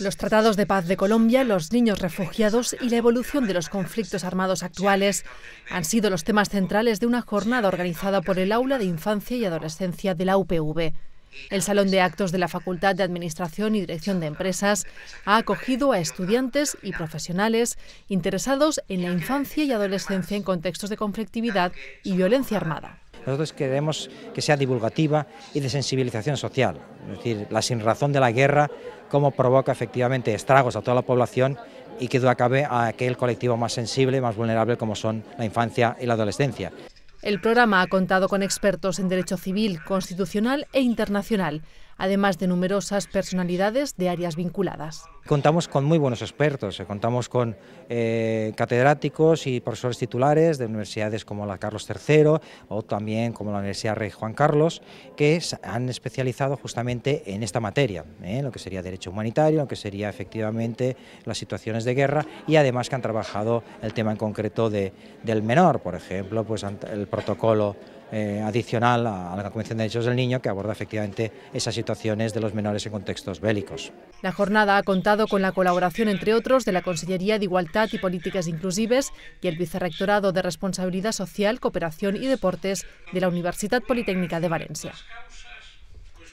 Los tratados de paz de Colombia, los niños refugiados y la evolución de los conflictos armados actuales han sido los temas centrales de una jornada organizada por el Aula de Infancia y Adolescencia de la UPV. El Salón de Actos de la Facultad de Administración y Dirección de Empresas ha acogido a estudiantes y profesionales interesados en la infancia y adolescencia en contextos de conflictividad y violencia armada. Nosotros queremos que sea divulgativa y de sensibilización social, es decir, la sinrazón de la guerra, cómo provoca efectivamente estragos a toda la población y que duda cabe a aquel colectivo más sensible, más vulnerable como son la infancia y la adolescencia. El programa ha contado con expertos en derecho civil, constitucional e internacional además de numerosas personalidades de áreas vinculadas. Contamos con muy buenos expertos, eh, contamos con eh, catedráticos y profesores titulares de universidades como la Carlos III o también como la Universidad Rey Juan Carlos, que han especializado justamente en esta materia, eh, en lo que sería derecho humanitario, lo que sería efectivamente las situaciones de guerra y además que han trabajado el tema en concreto del menor, por ejemplo, pues el protocolo eh, adicional a, la Convención de Derechos del Niño que aborda efectivamente esas situaciones de los menores en contextos bélicos. La jornada ha contado con la colaboración, entre otros, de la Consellería de Igualdad y Políticas Inclusives y el Vicerrectorado de Responsabilidad Social, Cooperación y Deportes de la Universidad Politécnica de Valencia. Pues,